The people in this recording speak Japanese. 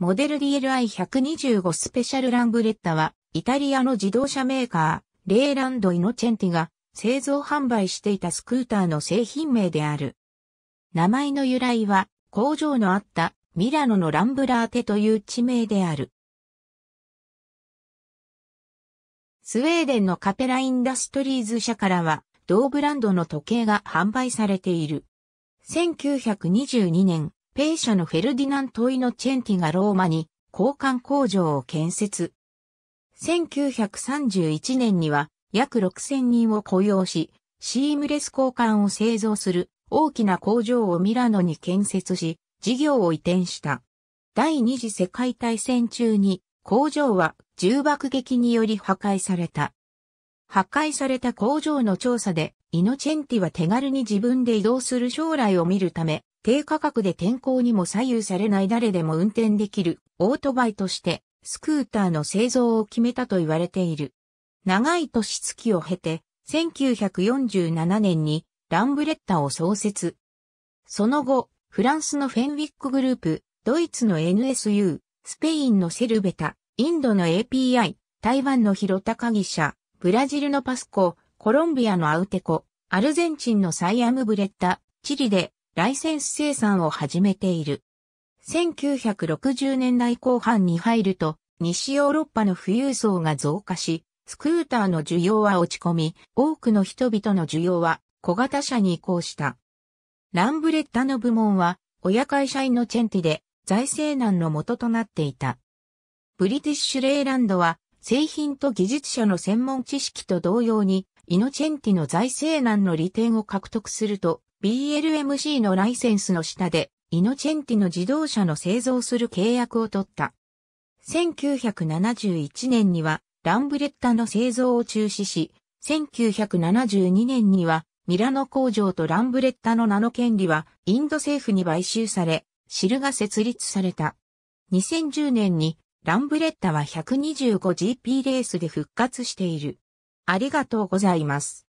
モデル DLI125 スペシャルラングレッタは、イタリアの自動車メーカー、レーランド・イノチェンティが製造販売していたスクーターの製品名である。名前の由来は、工場のあったミラノのランブラーテという地名である。スウェーデンのカペラインダストリーズ社からは、同ブランドの時計が販売されている。1922年、ペ社のフェルディナント・イノチェンティがローマに交換工場を建設。1931年には約6000人を雇用し、シームレス交換を製造する大きな工場をミラノに建設し、事業を移転した。第二次世界大戦中に工場は重爆撃により破壊された。破壊された工場の調査で、イノチェンティは手軽に自分で移動する将来を見るため、低価格で天候にも左右されない誰でも運転できるオートバイとしてスクーターの製造を決めたと言われている。長い年月を経て1947年にランブレッタを創設。その後、フランスのフェンウィックグループ、ドイツの NSU、スペインのセルベタ、インドの API、台湾の広高ギ社、ブラジルのパスコ、コロンビアのアウテコ、アルゼンチンのサイアムブレッタ、チリでライセンス生産を始めている。1960年代後半に入ると、西ヨーロッパの富裕層が増加し、スクーターの需要は落ち込み、多くの人々の需要は小型車に移行した。ランブレッタの部門は、親会社員のチェンティで財政難の元となっていた。ブリティッシュレイランドは、製品と技術者の専門知識と同様に、イノチェンティの財政難の利点を獲得すると、BLMC のライセンスの下で、イノチェンティの自動車の製造する契約を取った。1971年には、ランブレッタの製造を中止し、1972年には、ミラノ工場とランブレッタの名の権利は、インド政府に買収され、シルが設立された。2010年に、ランブレッタは 125GP レースで復活している。ありがとうございます。